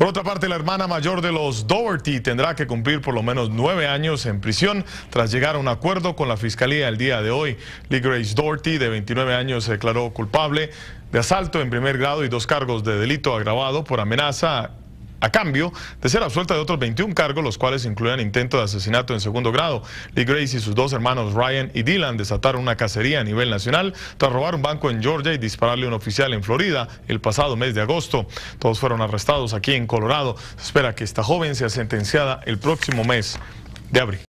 Por otra parte, la hermana mayor de los Doherty tendrá que cumplir por lo menos nueve años en prisión tras llegar a un acuerdo con la fiscalía el día de hoy. Lee Grace Doherty, de 29 años, se declaró culpable de asalto en primer grado y dos cargos de delito agravado por amenaza a cambio de ser absuelta de otros 21 cargos, los cuales incluían intento de asesinato en segundo grado. Lee Grace y sus dos hermanos Ryan y Dylan desataron una cacería a nivel nacional tras robar un banco en Georgia y dispararle a un oficial en Florida el pasado mes de agosto. Todos fueron arrestados aquí en Colorado. Se espera que esta joven sea sentenciada el próximo mes de abril.